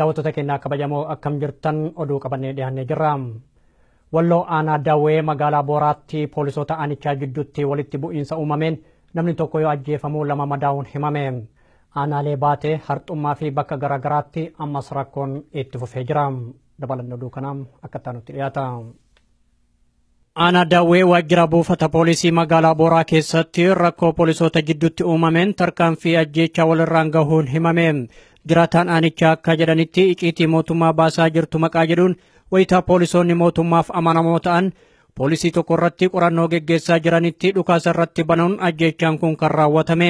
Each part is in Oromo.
Daawwattoota keenyaa kabajamoo akkam jirtan oduu qabannee dhiyaannee jirra. Walloo aanaa daawwee magaalaa Booraatti poolisoota aanichaa gidduutti walitti bu'iinsa uumameen namni tokko yoo ajjeefamuu lama madaa'uun himame. Aanaalee baatee harxummaa fi bakka garaagaraatti ammas rakkoon itti fufee jira. Dabalatni oduu kanaam akka taanutti dhiyaata. Aanaa daawwee waajjira buufata poolisii magaalaa Booraa keessatti rakkoo poolisoota gidduutti uumameen tarkaanfii ajjeechaa walirraan gahuun himame. Jiraataan aanichaa akka jedhanitti icciitii mootummaa baasaa jirtu maqaa jedhuun wayitaa poolisoonni mootummaaf amanamoo ta'an poolisii tokko irratti qorannoo geggeessaa jiranitti dhukaasa irratti banuun ajjeechaan kun kan raawwatame.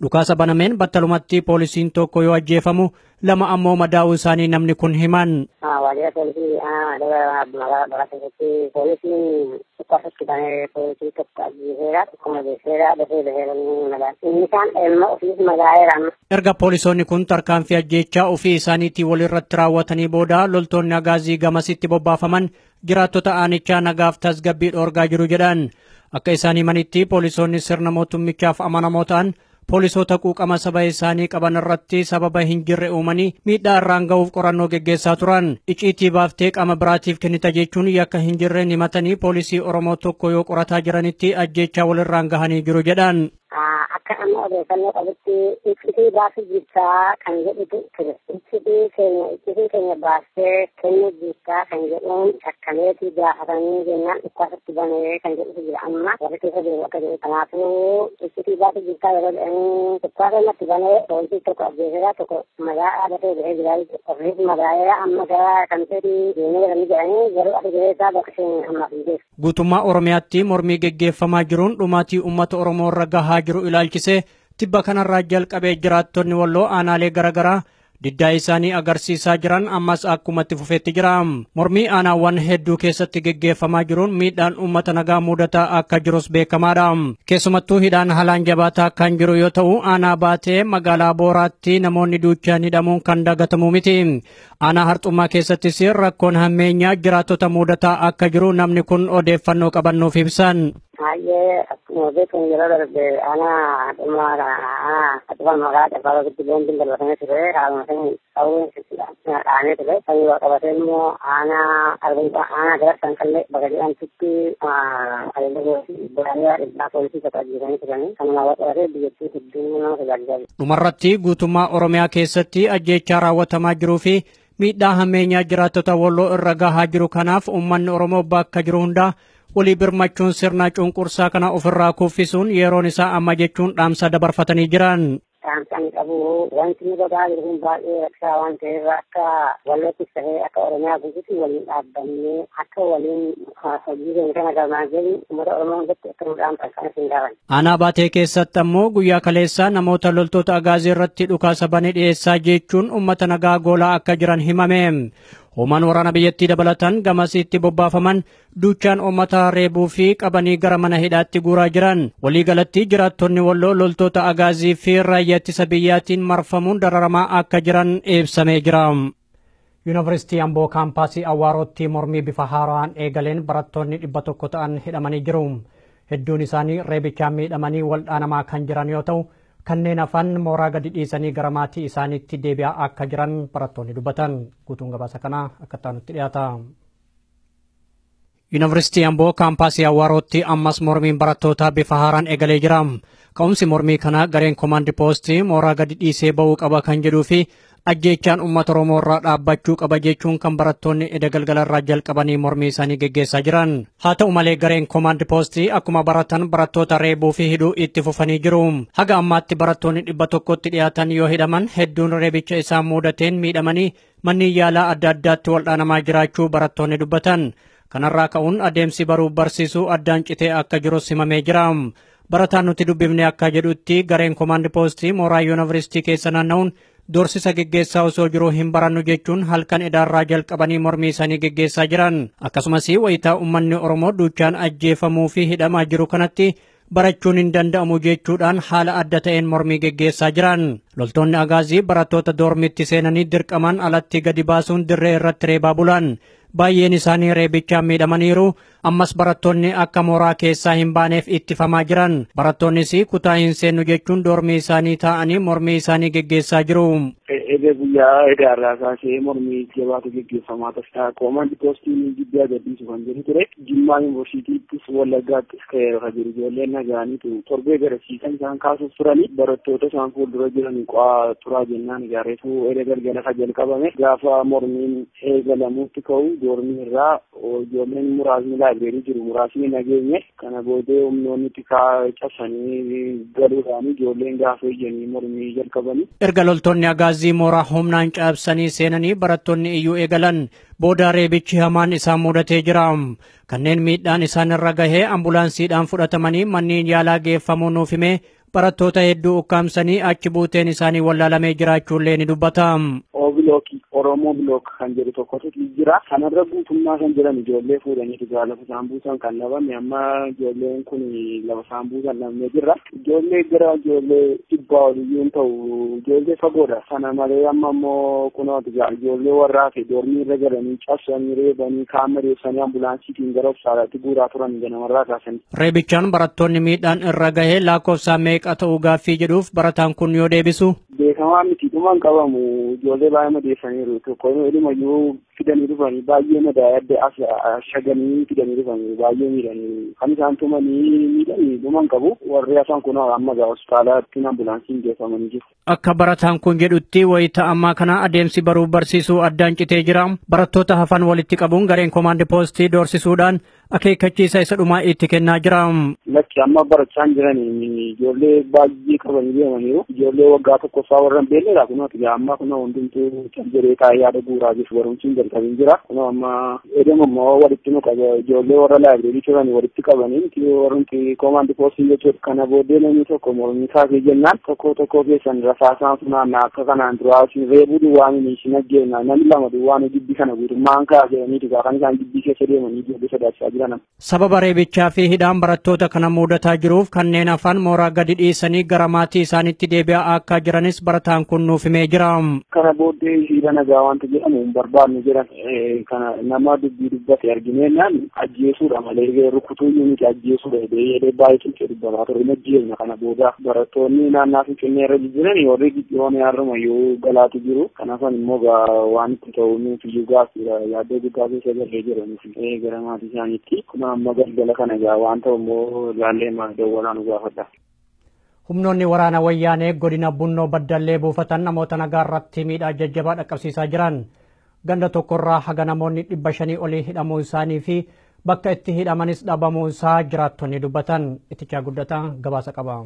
dhukaasa banameen battalumatti poolisiin tokko yoo ajjeefamu lama ammoo madaa'uu isaanii namni kun himan. Ah, ah, erga poolisoonni kun tarkaanfii ajjechaa ofii isaaniitiin walirratti raawwatanii booda loltoonni agaazii gamasitti bobbaafaman jiraattota aanichaa nagaaf tasgabbii dhoorgaa jiru jedhan akka isaan himanitti poolisoonni sirna mootummichaaf amanamoo ta'an. poolisoota quuqama saba isaanii qaban irratti sababa hin jirre uumanii miidhaa irraan gahuuf qorannoo geggeessaa turan Iciitii baaftee qaama biraatiif kennita jechuun yakka hin jirreen himatanii poolisii oromoo tokko yoo qorataa jiranitti ajjechaa walirraan gahanii jiru jedhan akka amma odeeffannoo qabutti ibsituu baasuu jibsaa kan keenya baasee kan jedhuun gaafatanii banee kan jira amma akka kanaafuu yeroo jedhanii banee tokko tokko bahee jira amma gara jedhanii bakka Guutummaa mormii jiruun dhumaatii uummata Oromoo irra gahaa jiru ilaalcha. tibba kanarraa jalqabee jiraattonni walloo aanaalee garaagaraa diddaa isaanii agarsiisaa jiran ammas akkumatti fufeetti jira mormii aanaawwan hedduu keessatti geggeeffamaa jiruun miidhaan uummata nagaa mudataa akka jirus beekamaadha keessumattuu hidhaan haalaan jabaataa kan jiru yoo ta'u aanaa baatee magaalaa booraatti namoonni duuchaan hidhamuun kan dagatamu miti aanaa harxummaa keessattis rakkoon hammeenyaa jiraattota mudataa akka jiru namni kun odeeffannoo qabannuuf ibsan ಹಾಗೆ ಬೇಕು ಇರೋದ್ರದ್ದು ಹಣ ಸುಮಾರ ಅಥವಾ ಮಗ ಬಾಲಕತ್ತಿ ಬಂದಿಲ್ಲ ಬಸನೇಶ್ವರೆ అవునండి అనేది అది ఒక ఉదయము ఆన అరవింద ఆన దగ్గర సంకల్ని బగడి అని చెప్పి Dumarratti guutummaa Oromiyaa keessatti ajjechaa raawwatamaa jiruu fi miidhaa hammeenyaa jiraattota Walloo irra gahaa jiru kanaaf uummanni Oromoo bakka jiru hundaa Walii birmachuun sirna cunqursaa kana ofirraa kuffisuun yeroon isaa amma jechuun dhaamsa dabarfatanii jiran. Dhaamsaan qabu wanti nu baay'ee rakkisaa waan ta'eef akka waliin akka waliin kana uummata Oromoo kan Aanaa baatee keessatti ammoo guyyaa kaleessaa namoota loltoota agaazii irratti dhukaasa bane dhiyeessaa jechuun uummata nagaa goolaa akka jiran himame. Hoomaan waraana biyyattii dabalatan gamasiitti bobbaafaman duuchaan uummataa reebuu fi qabanii gara mana hidhaatti guuraa jiran waliigalatti jiraattonni walloo loltoota agaazii fi raayyattisa biyyaatiin marfamuun dararamaa akka jiran eebsamee jira. Yuunivarsiitii Amboo kaampaasii Awwaarootti mormii bifa haaraan eegaleen barattoonni dhibba tokko ta'an hidhamanii jiru. Hedduun isaanii reebichaan miidhamanii waldhaanamaa kan jiran yoo ta'u kanneen afaan mooraa gadi dhiisanii gara maatii isaaniitti deebi'aa akka jiran barattoonni dubbatan guutuun gabaasa kanaa akka ta'anutti dhiyaata. Yuunivarsiitii Amboo kaampaasii Awwaarootti ammas mormiin barattootaa bifa haaraan eegalee jira. Ka'umsi mormii kana gareen koomaandi Post' mooraa gadi dhiisee ba'uu qaba kan jedhuufi. ajjeechaan uummata Oromoo irraa dhaabbachuu qaba jechuun kan barattoonni edagalgala irraa jalqabanii mormii isaanii geggeessaa jiran. Haa ta'u malee gareen koomaand poostii akkuma baratan barattoota reebuu fi hidhuu itti fufanii jiru. Haga ammaatti barattoonni dhibba tokkotti dhiyaatan yoo hidhaman hedduun reebicha isaan muudateen miidhamanii manni yaalaa adda addaatti waldhaanamaa jiraachuu barattoonni dubbatan. Kanarraa ka'uun adeemsi baruu barsiisuu addaan citee akka jiru simamee jira. barataan nuti dubbifne akka jedhutti gareen koomaand poostii mooraa keessa dorsisa geggeessaa osoo jiruu hin barannu jechuun halkan irraa jalqabanii mormii isaanii geggeessaa jiran akkasumas wayitaa ummanni oromoo duuchaan ajjeefamuu fi hidhamaa jiru kanatti barachuun hin danda'amu jechuudhaan haala adda ta'een mormii geggeessaa jiran loltoonni agaazii barattoota doormitti seenanii dirqaman alatti gadi baasuun dirree irratti reebaa bulan baay'een isaanii reebichaan miidhamaniiru ammas barattoonni akka mooraa keessaa hin baaneef ittifamaa jiran barattoonnis kutaa hin seennu jechuun doormii isaanii taa'anii mormii isaanii gaggeessaa jiru. E-, guyyaa egaa kaasee mormii jabaatu geggeeffamaa tasaa koomandi poostiin giddaa kan ture jimmaa jiru nagaaniitu torbee garasiisan isaan kaasuuf barattoota jiran qo'aa turaa jennaan jalqabame gaafa mormiin ka'u doormii irraa ijoolleen dhaabbilee muraasni nageenye kana boodee cabsanii mormii Erga loltoonni agaazii mooraa humnaan caabsanii seenanii barattoonni iyyuu eegalan booda reebichi hamaan isaan mudatee jira. Kanneen miidhaan isaan irra gahee ambulaansiidhaan fudhatamanii manniin yaalaa geeffamuu nuuf barattoota hedduu ukkaamsanii achi buuteen isaanii wallaalamee illee ni dubbata. bilookii Oromoo bilook kan jedhu jira. Kanarra guutummaa kan jedhan ijoollee fuudhaniitu Lafa isaan buusan kan dhabame amma ijoolleen kun lafa isaan buusan dhabamee jirra. Ijoollee gara ijoollee dhibbaa oliyyuu ta'u ijoollee fagoodha. malee ijoollee doormii irra galanii cabsanii reebanii kaama reessanii gara hospitaalaatti guuraa turan ganamarraa Reebichaan barattoonni miidhaan irra gahee lakkoofsa meeqa ta'uu gaafii jedhuuf barataan kun yoo deebisu. kan wa miti kuma kan ba mu jole ba mu da fani e roto ko ne e mu yu fidanii dhufanii baay'ee madaa adda shaganii fidanii dhufanii baay'ee miidhanii kan isaan tumanii miidhanii dhuman qabu warri hafan kun amma gaa hospitaalaatti ambulaansiin geeffamanii jiru. Akka barataan kun jedhutti wayita ammaa kana adeemsi baruu barsiisuu addaan citee jira. Barattoota hafan walitti qabuun gareen koomaandi poostii doorsisuudhaan akeekkachiisa isa dhumaa itti kennaa jira. Lakki amma barachaan jiran ijoollee baay'ee qaban deemaniiru ijoollee waggaa tokkoffaa warra hin beelleedha kun amma kun hundumtuu jalqabee jira. Kun walitti nu ijoollee warra laabireerii walitti qabanii warri koomaandi jechuudha. Kana booddee namni tokko mormii jennaan keessan akka kanaan namni lama duwwaan gibbii kana guutummaan kaasee kan isaan keessa deemanii Sababa reebichaa fi hidhaan barattoota kana muudataa jiruuf kanneen afaan mooraa gadi dhiisanii gara maatii isaaniitti deebi'aa akka jiranis barataan kun nuufimee jira. Kana jiran eh, kana nama dubbii dubbate argineenyaan ajjeesuudha malee rukutuu nuti ajjeesuudha jedhee jedhee baay'ee cinqee dubbataa ture inni kana booda barattoonni naannaa finfinnee irra jijjiiran warri giddiyoon yaaruma yoo galaatu jiru kanaafan immoo waan itti ta'u nuti yugaaf guddaa keessa gallee jiraniif eh, gara maatii isaaniitti kuma amma galgala kana gaa waan ta'u immoo laallee dawwanaa nu gaafadha. humnoonni waraana wayyaanee godina bunnoo baddallee buufatan namoota nagaa irratti miidhaa jajjabaa dhaqqabsiisaa jiran ganda tokkorraa haga namoonni dhibba shanii olii hidhamuu isaanii fi bakka itti hidhamanis dhabamuu isaa jiraattonni dubbatan ittichaa guddataa gabaasa qaba.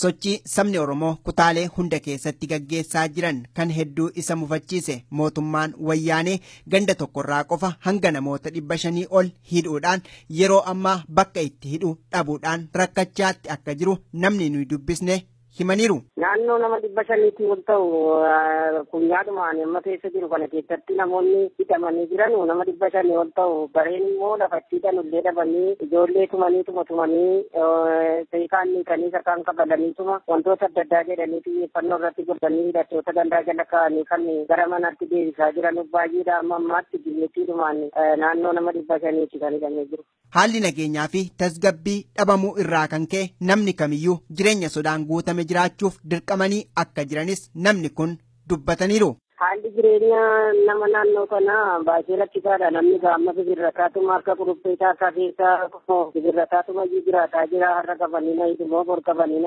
Sochii sabni Oromoo kutaalee hunda keessatti gaggeessaa jiran kan hedduu isa mufachiise mootummaan wayyaanee ganda tokko irraa qofa hanga namoota dhibba shanii ol hidhuudhaan yeroo ammaa bakka itti hidhu dhabuudhaan rakkachaatti akka jiru namni nu dubbisne himaniiru. Naannoo nama dhibba shaniitti wal ta'u kun yaaduma amma keessa jiru kana keessatti namoonni hidhamanii jiran nama dhibba shanii wal ta'u bareen immoo lafachiidhaan illee dhabanii ijoollee tumanii tumatumanii tumanii seekaan hiikanii sakaan tuma wantoota adda addaa jedhaniifi xiyyeeffannoo irratti godhanii hidhattoota danda'a jala kan gara manatti deebisaa jiran baay'eedha amma ammaatti biyyeettiidhumaan naannoo nama dhibba shaniitti kan hidhamee jiru. haalli nageenyaa fi tasgabbii dhabamuu irraa kan ka'e namni kamiyyuu jireenya sodaan guutame jiraachuuf dirqamanii akka jiranis namni kun dubbataniiru. Haalli jireenya nama naannoo kanaa baay'ee lakkisaadha. Namni gaammas gibirrataatuma harka akka harka keessaa gibirrataatuma jiraataa jira. Harra qabanii hidhu immoo bor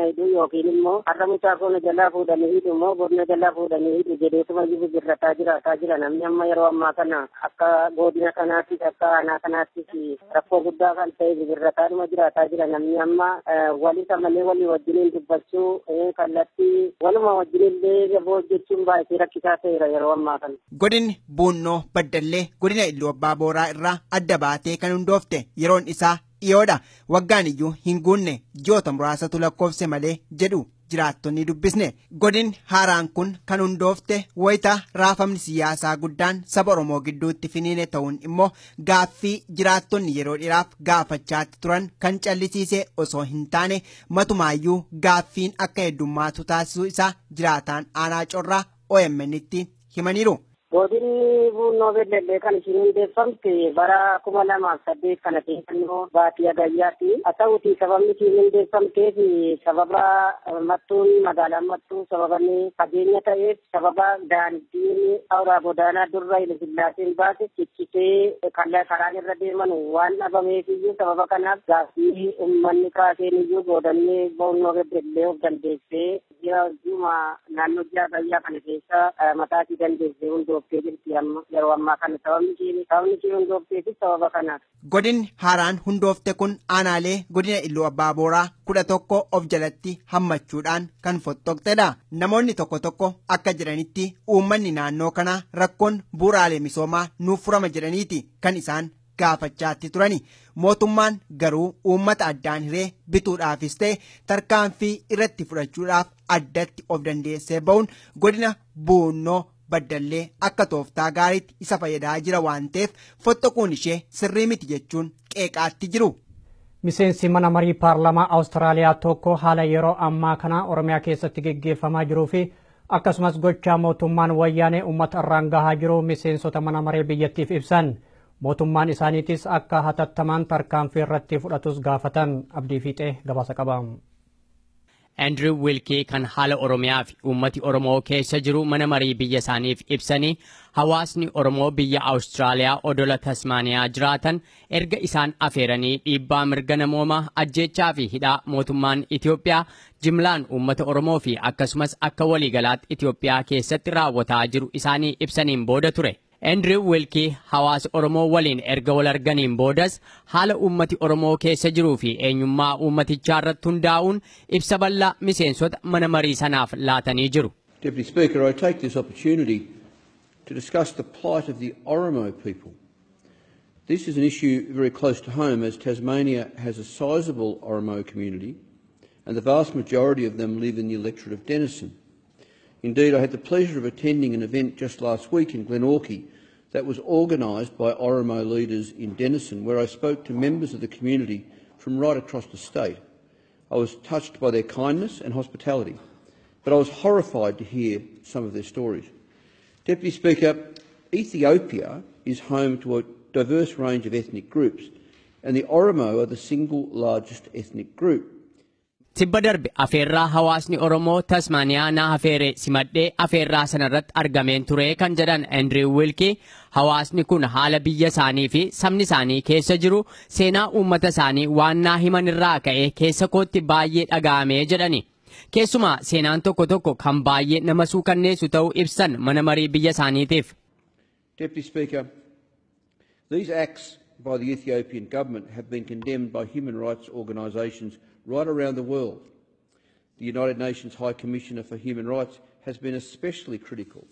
hidhu yookiin immoo harra mucaa koona jalaa fuudhanii hidhu immoo borna jalaa fuudhanii hidhu jedheetuma jira. Namni amma yeroo ammaa kana akka godina kanaattis akka aanaa kanaattis rakkoo guddaa kan ta'e gibirrataatuma jiraataa jira. Namni amma walisa malee walii wajjiniin dubbachuu jira yeroo Godinni Buunnoo Baddallee godina Illuu Abbaa Booraa irraa adda baatee kan hundoofte yeroon isaa dhiyoodha. Waggaan iyyuu hin guunne ji'oota muraasatu lakkoofse malee jedhu jiraattonni dubbisne. Godinni haaraan kun kan hundoofte wayitaa raafamni siyaasaa guddaan saba Oromoo gidduutti finiine ta'uun immoo gaaffii jiraattonni yeroo dheeraaf gaafachaatti turan kan callisiise osoo hin taane matumaayyuu gaaffiin akka heddummaatu taasisuu isaa jiraataan aanaa corra OMN'tti ¿Qué Gobin Bunnoo Beelleellee kan ishiin hundeeffamte bara kuma lamaaf saddeet kana teessannoo baadiyyaa gayyaatti. Haa ta'uutii sababni ishiin hundeeffamteef sababa mattuun magaalaan mattuu sababanii fageenya ta'eef sababa daandiin hawraa godaanaa durra Ilaasillaaseen baase ciccitee karaan irra deeman waan dhabameef iyyuu sababa kanaaf gaaffii ummanni kaaseen iyyuu boodannee Bunnoo Beelleellee of dandeessee jira juma naannoo jiraa gayyaa kana keessa eh, mataatii dandeessee hundooftee jirti Godinni haaraan hundoofte kun aanaalee godina Illuu Abbaa Booraa kudha tokko of jalatti hammachuudhaan kan fottoqxedha. Namoonni tokko tokko akka jedhanitti uummanni naannoo kanaa rakkoon bu'uuraalee misoomaa nuuf furama jedhaniiti kan isaan. gaafachaatti turani mootummaan garuu uummata addaan hiree bituudhaafis ta'e tarkaanfii irratti fudhachuudhaaf addatti of dandeessee ba'uun godina buunnoo baddallee akka tooftaa gaariitti isa fayyadaa jira waan ta'eef fottoquun ishee sirrii miti jechuun qeeqaatti jiru. Miseensi mana marii paarlamaa Awustiraaliyaa tokko haala yeroo ammaa kana Oromiyaa keessatti geggeeffamaa jiruu fi akkasumas gochaa mootummaan wayyaanee uummata irraan gahaa jiru miseensota mana maree biyyattiif ibsan. mootummaan isaaniitis akka hatattamaan tarkaanfii irratti fudhatus gaafatan abdii fiixee gabaasa qabamu. Andrew wilkii kan haala Oromiyaa fi uummati Oromoo keessa jiru mana marii biyya isaaniif ibsanii hawaasni Oromoo biyya Awustiraaliyaa odola Tasmaaniyaa jiraatan erga isaan afeeranii dhiibbaa mirga namooma ajjeechaa fi hidhaa mootummaan Itoophiyaa jimlaan uummata Oromoo fi akkasumas akka waliigalaatti Itoophiyaa keessatti raawwataa jiru isaanii ibsaniin booda ture. Endiriw wilki hawaasa Oromoo waliin erga wal arganiin boodas haala uummati Oromoo keessa jiruu fi eenyummaa uummatichaa irratti hundaa'uun ibsa ballaa miseensota mana marii sanaaf laatanii jiru. Deputy I take this opportunity to discuss the plight of the Oromo people. This is an issue very close to home as Tasmania has a sizable Oromo community and the vast majority of them live in the electorate of Denison. Indeed, I had the pleasure of attending an event just last week in Glenorchy that was organised by Oromo leaders in Denison, where I spoke to members of the community from right across the state. I was touched by their kindness and hospitality, but I was horrified to hear some of their stories. Deputy Speaker, Ethiopia is home to a diverse range of ethnic groups, and the Oromo are the single largest ethnic group. Sibba darbe afeerraa hawaasni Oromoo Tasmaaniyaa na simadhee afeerraa sanarratti argameen ture kan jedhan andrew wilki hawaasni kun haala biyya isaanii fi sabni isaanii keessa jiru seenaa uummata isaanii waan naa himan irraa ka'ee keessa kootti baay'ee dhaga'amee jedhani. Keessumaa seenaan tokko tokko kan baay'ee nama suukanneessu ta'uu ibsan mana marii biyya isaaniitiif. these acts by the Ethiopian government have been condemned by right around the world. The United Nations High Commissioner for Human Rights has been especially critical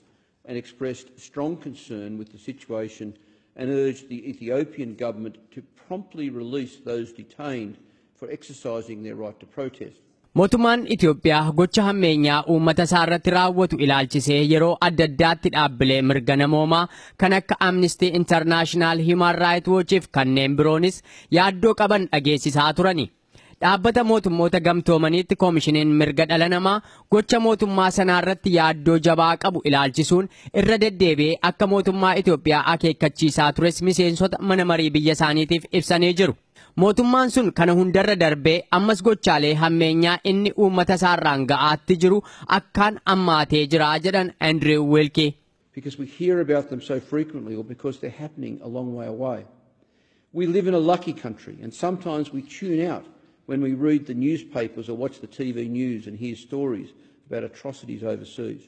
and expressed strong concern with the situation and urged the Ethiopian government to promptly release those detained for exercising their right to protest. Mootummaan Itoophiyaa gocha hammeenyaa uummata isaa irratti raawwatu ilaalchisee yeroo adda addaatti dhaabbilee mirga namoomaa kan akka Amnesty International Human Rights watchiif fi kanneen biroonis yaaddoo qaban dhageessisaa turani. dhaabbata mootummoota gamtoomaniitti koomishiniin mirga dhala namaa gocha mootummaa sanaa irratti yaaddoo jabaa qabu ilaalchisuun irra deddeebi'ee akka mootummaa Itoophiyaa akeekkachiisaa tures miseensota mana marii biyya isaaniitiif ibsanii jiru. Mootummaan sun kana hundarra darbee ammas gochaalee hammeenyaa inni uummata isaarraan ga'aatti jiru akkaan ammaatee jiraa jedhan Andrew Wilkie. We live in a lucky country and sometimes we tune out when we read the newspapers or watch the TV news and hear stories about atrocities overseas.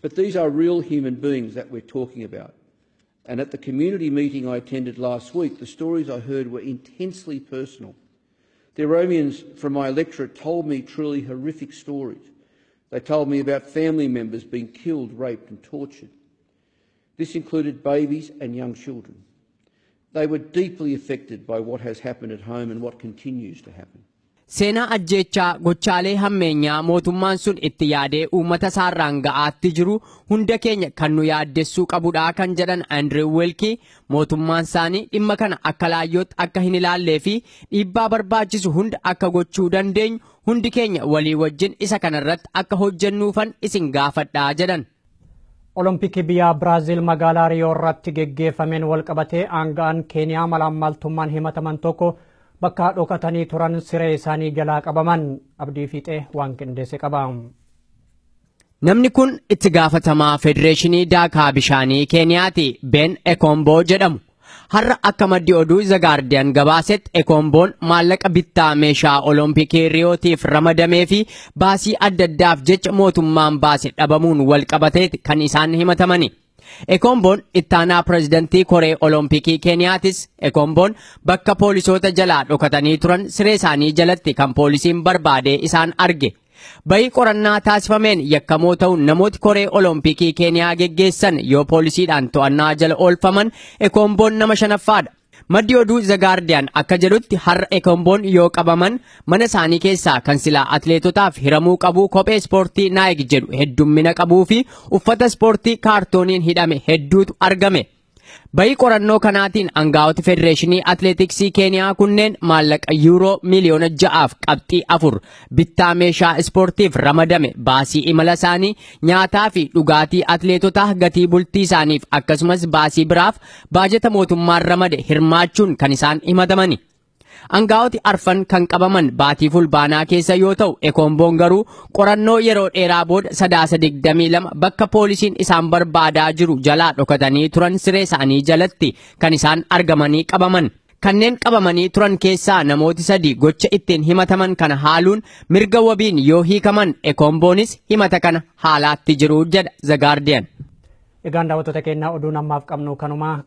But these are real human beings that we're talking about. And at the community meeting I attended last week, the stories I heard were intensely personal. The Romians from my electorate told me truly horrific stories. They told me about family members being killed, raped, and tortured. This included babies and young children. They were deeply affected by what has happened at home and what continues to happen. Seenaa ajjechaa gochaalee hammeenyaa mootummaan sun itti yaadee uummata isaarraan ga'aatti jiru hunda keenya kan nu yaaddessuu qabudha kan jedhan andrew Welkii mootummaan isaanii dhimma kana akka laayyootti akka hin ilaallee fi dhiibbaa barbaachisu hunda akka gochuu dandeenyu hundi keenya walii wajjin isa kanarratti akka hojjennuufan isin gaafadhaa jedhan. Olompikii biyya Biraaziil magaalaa Riyoo irratti geggeeffameen qabatee aanga'an Keeniyaa malaammaltummaan himataman tokko bakka dhokatanii turan siree isaanii jalaa qabaman abdii fiixee waan qindeesse qaba. Namni kun itti gaafatamaa Federeeshinii Daakaa Bishaanii Keeniyaati Ben Ekomboo jedhamu. har'a akka maddi oduu iza gabaasetti Ekomboon maallaqa bittaa meeshaa olompikii riyootiif ramadamee fi baasii adda addaaf jecha mootummaan baase dhabamuun wal qabateeti kan isaan himatamani. ekomboon ittaanaa pirezidantii koree olompikii Keeniyaatis Ekomboon bakka poolisoota jalaa dhokatanii turan siree isaanii jalatti kan poolisiin barbaade isaan arge. Bahi qorannaa taasifameen yakkamoo ta'u namooti koree olompikii keeniyaa geggeessan yoo poolisiidhaan to'annaa jala oolfaman ekoomboon nama shanaffaadha. Maddi oduu gaardiyaan akka jedhutti har'a ekoomboon yoo qabaman mana isaanii keessaa kan silaa atleetotaaf hiramuu qabu kophee ispoortii naayik jedhu heddummina qabuu fi uffata ispoortii kaartooniin hidhame hedduutu argame. Bahi qorannoo kanaatiin angaa'oti Federeeshinii Atleetiksii Keeniyaa kunneen maallaqa yuuroo miliyoona ja'aaf qabxii afur bittaa meeshaa ispoortiif ramadame baasii imala isaanii nyaataa fi dhugaatii atleetotaa gatii bultii isaaniif akkasumas baasii biraaf baajeta mootummaan ramade hirmaachuun kan isaan himataman. Angaa'oti arfan kan qabaman baatii fulbaanaa keessa yoo ta'u Ekoomboon garuu qorannoo yeroo dheeraa booda sadaasa bakka poolisiin isaan barbaadaa jiru jalaa dhokatanii turan siree isaanii jalatti kan isaan argamanii qabaman. Kanneen qabamanii turan keessaa namooti sadi gocha ittiin himataman kana haaluun mirga wabiin yoo hiikaman Ekoomboonis himata kana haalaatti jiru jedha The Guardian. Egaan daawwattoota qabnu kanuma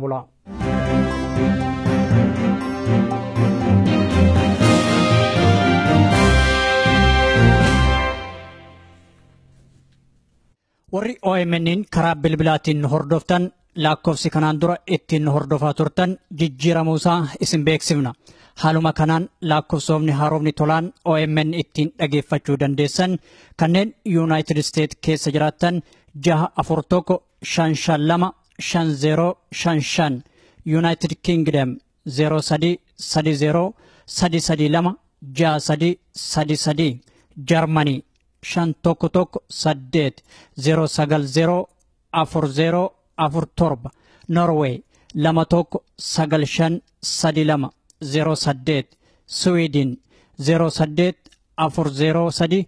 bulaa. warri OMN'n karaa bilbilaatiin hordoftan lakkoofsi kanaan dura ittiin hordofaa turtan isaa isin beeksifna. Haaluma kanaan lakkoofsoomni haaromni tolaan OMN ittiin dhageeffachuu dandeessan kanneen Yuunaayitid isteetsi keessa jiraattan jaha afur tokko lama shan shan shan Yuunaayitid Kingdom zeeroo lama jaha Jarmanii shan tokko tokko saddeet zero sagal zero afur zero afur torba norway lama tokko sagal shan sadi lama zero saddeet sweden zero saddeet afur zero sadi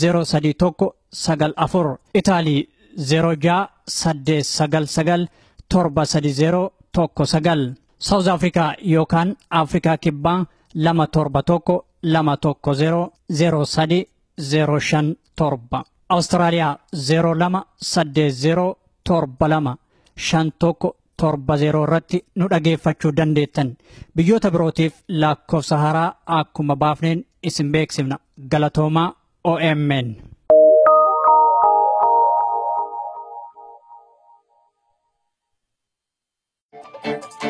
zero sadi tokko sagal afur itaalii zero jaa saddeet sagal sagal torba sadi zero tokko sagal saawuz afrikaa yookaan afrikaa kibbaa lama torba tokko lama tokko zero zero sadi Awustiraaliyaa 02 irratti nu dhageeffachuu dandeettan biyyoota birootiif lakkoofsa haaraa akkuma baafneen isin beeksifna galatoomaa OMN.